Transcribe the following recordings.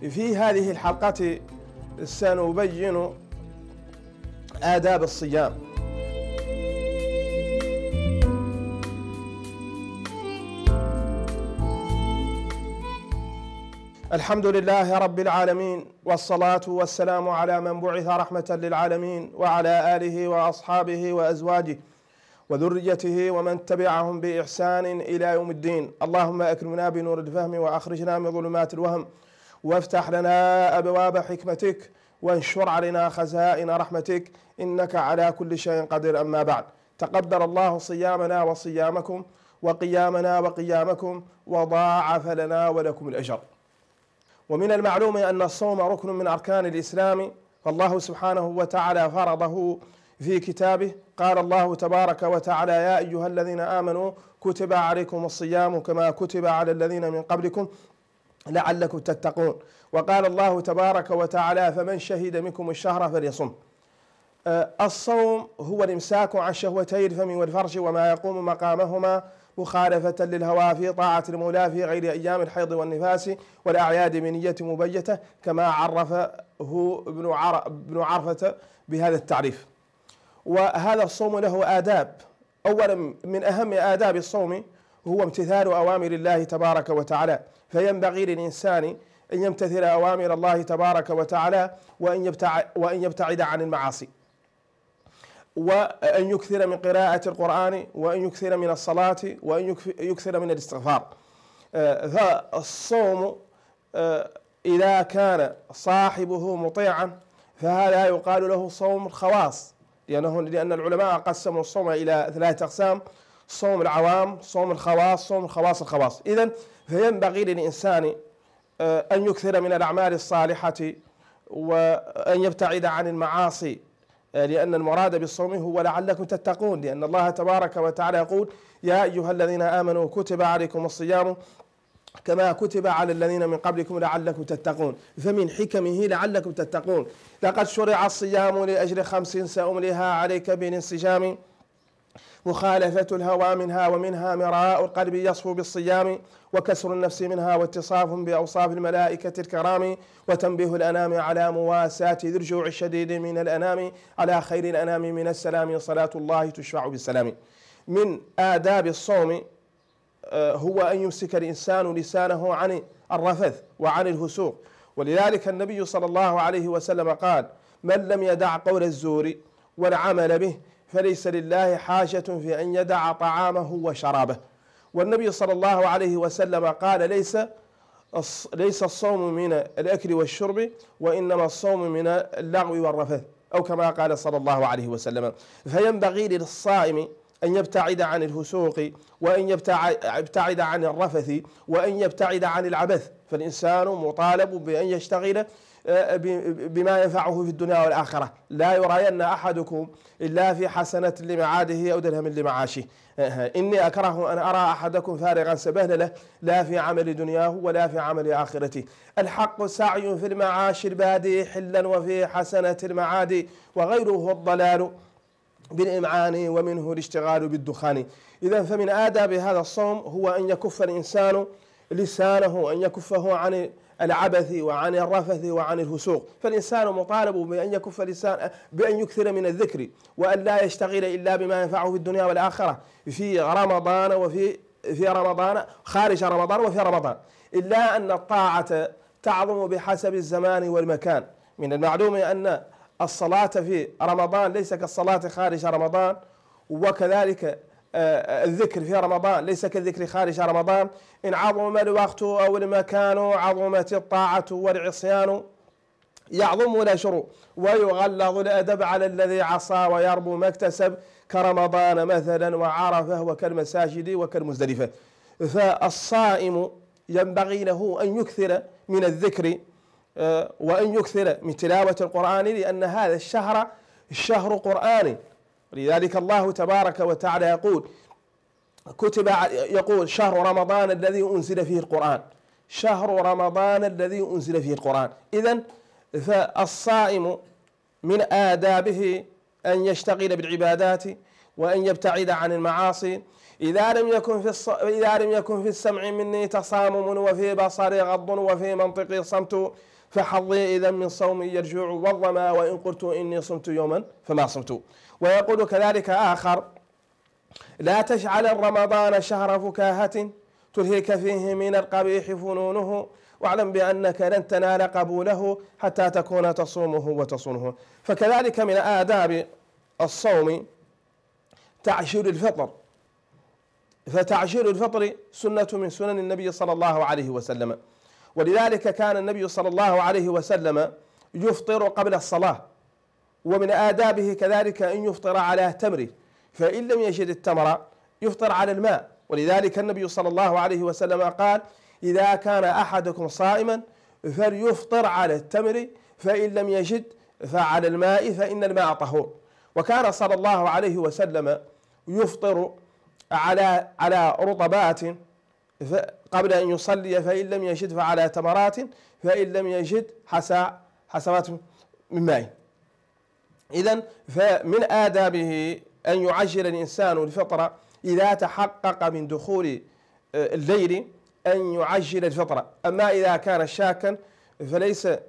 في هذه الحلقة سنبين آداب الصيام الحمد لله رب العالمين والصلاة والسلام على من بعث رحمة للعالمين وعلى آله وأصحابه وأزواجه وذريته ومن تبعهم بإحسان إلى يوم الدين اللهم أكرمنا بنور الفهم وأخرجنا من ظلمات الوهم وافتح لنا أبواب حكمتك وانشر علينا خزائن رحمتك إنك على كل شيء قدير أما بعد تقدر الله صيامنا وصيامكم وقيامنا وقيامكم وضاعف لنا ولكم الأجر ومن المعلوم أن الصوم ركن من أركان الإسلام فالله سبحانه وتعالى فرضه في كتابه قال الله تبارك وتعالى يا أيها الذين آمنوا كتب عليكم الصيام كما كتب على الذين من قبلكم لعلكم تتقون وقال الله تبارك وتعالى فمن شهد منكم الشهر فليصم آه، الصوم هو الامساك عن شهوتي الفم والفرج وما يقوم مقامهما مخالفة للهوى في طاعة المولى في غير أيام الحيض والنفاس والأعياد من نية مبيتة كما عرفه ابن عرفة بهذا التعريف وهذا الصوم له آداب أولا من أهم آداب الصوم هو امتثال أوامر الله تبارك وتعالى فينبغي للإنسان أن يمتثل أوامر الله تبارك وتعالى وأن يبتعد, وأن يبتعد عن المعاصي وأن يكثر من قراءة القرآن وأن يكثر من الصلاة وأن يكثر من الاستغفار آه، فالصوم آه، إذا كان صاحبه مطيعا فهذا يقال له صوم الخواص لأنه لأن العلماء قسموا الصوم إلى ثلاثة أقسام صوم العوام صوم الخواص صوم الخواص الخواص إذا فينبغي للإنسان آه، أن يكثر من الأعمال الصالحة وأن يبتعد عن المعاصي آه، لأن المراد بالصوم هو لعلكم تتقون لأن الله تبارك وتعالى يقول يا أيها الذين آمنوا كتب عليكم الصيام كما كتب على الذين من قبلكم لعلكم تتقون فمن حكمه لعلكم تتقون لقد شرع الصيام لأجل خمس سأمليها عليك بالانسجام مخالفة الهوى منها ومنها مراء القلب يصفو بالصيام وكسر النفس منها واتصاف بأوصاف الملائكة الكرام وتنبيه الأنام على مواساة ذي الجوع الشديد من الأنام على خير الأنام من السلام صلاة الله تشفع بالسلام من آداب الصوم آه، هو أن يمسك الإنسان لسانه عن الرفث وعن الهسوق ولذلك النبي صلى الله عليه وسلم قال من لم يدع قول الزور والعمل به فليس لله حاجة في أن يدع طعامه وشرابه والنبي صلى الله عليه وسلم قال ليس ليس الصوم من الأكل والشرب وإنما الصوم من اللغو والرفث أو كما قال صلى الله عليه وسلم فينبغي للصائم أن يبتعد عن الفسوق وأن يبتعد عن الرفث وأن يبتعد عن العبث فالإنسان مطالب بأن يشتغل آه، بما ينفعه في الدنيا والآخرة لا يرين أحدكم إلا في حسنة لمعاده أو درهم لمعاشه آه، آه، إني أكره أن أرى أحدكم فارغا له لا في عمل دنياه ولا في عمل آخرته الحق سعي في المعاش البادي حلا وفي حسنة المعادي وغيره الضلال بالإمعان ومنه الاشتغال بالدخان إذا فمن آداب هذا الصوم هو أن يكف الإنسان لسانه أن يكفه عن العبث وعن الرفث وعن الفسوق فالإنسان مطالب بأن يكف لسان بأن يكثر من الذكر وأن لا يشتغل إلا بما ينفعه في الدنيا والآخرة في رمضان وفي في رمضان خارج رمضان وفي رمضان إلا أن الطاعة تعظم بحسب الزمان والمكان من المعلوم أن الصلاة في رمضان ليس كالصلاة خارج رمضان وكذلك الذكر في رمضان ليس كالذكر خارج رمضان إن عظم الوقت أو المكان عظمت الطاعة والعصيان يعظم لا ويغلظ الأدب على الذي عصى ويربو ما اكتسب كرمضان مثلا وعرفه وكالمساجد وكالمزدلفة فالصائم ينبغي له أن يكثر من الذكر آه، وأن يكثر من تلاوة القرآن لأن هذا الشهر شهر قرآن لذلك الله تبارك وتعالى يقول كتب يقول شهر رمضان الذي أنزل فيه القرآن شهر رمضان الذي أنزل فيه القرآن إذا فالصائم من آدابه أن يشتغل بالعبادات وأن يبتعد عن المعاصي إذا لم يكن في الص... إذا لم يكن في السمع مني تصامم وفي بصري غض وفي منطقي صمت فحظي إذا من صوم يرجع والظما وإن قلت إني صمت يوما فما صمت ويقول كذلك آخر لا تجعل رمضان شهر فكاهة تلهيك فيه من القبيح فنونه واعلم بأنك لن تنال قبوله حتى تكون تصومه وتصونه فكذلك من آداب الصوم تعشير الفطر فتعشير الفطر سنة من سنن النبي صلى الله عليه وسلم ولذلك كان النبي صلى الله عليه وسلم يفطر قبل الصلاة ومن آدابه كذلك أن يفطر على تمر فإن لم يجد التمر يفطر على الماء ولذلك النبي صلى الله عليه وسلم قال إذا كان أحدكم صائما فليفطر على التمر فإن لم يجد فعلى الماء فإن الماء طهور وكان صلى الله عليه وسلم يفطر على على رطبات قبل أن يصلي فإن لم يجد فعلى تمرات فإن لم يجد حسى حسوات من ماء إذا فمن آدابه أن يعجل الإنسان الفطرة إذا تحقق من دخول آه، الليل أن يعجل الفطرة أما إذا كان شاكا فليس آه،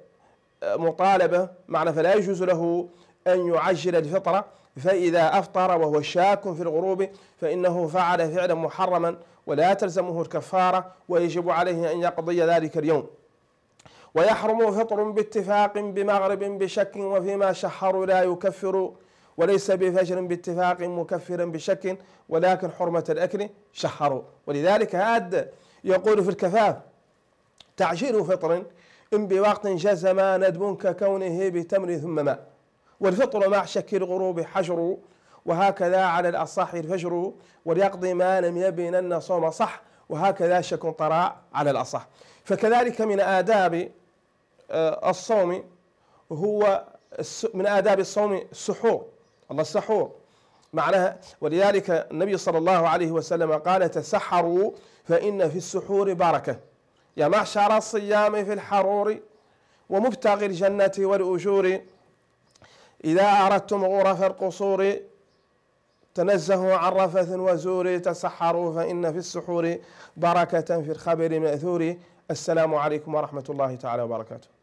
مطالبة معنى فلا يجوز له أن يعجل الفطرة فإذا أفطر وهو شاك في الغروب فإنه فعل فعلا محرما ولا تلزمه الكفارة ويجب عليه أن يقضي ذلك اليوم ويحرم فطر باتفاق بمغرب بشك وفيما شحر لا يكفر وليس بفجر باتفاق مكفرا بشك ولكن حرمة الأكل شحروا ولذلك هاد يقول في الكفاف تعجيل فطر إن بوقت جزم ندم ككونه بتمر ثم ماء والفطر مع شك الغروب حجر وهكذا على الأصح الفجر وليقضي ما لم يبنن صوم صح وهكذا شك طراء على الأصح فكذلك من آداب آه، الصوم هو من آداب الصوم السحور الله السحور معناها ولذلك النبي صلى الله عليه وسلم قال تسحروا فإن في السحور بركة يا معشر الصيام في الحرور ومبتغي الجنة والأجور إذا أردتم غرف القصور تنزهوا عن رفث وزور تسحروا فإن في السحور بركة في الخبر مأثور السلام عليكم ورحمة الله تعالى وبركاته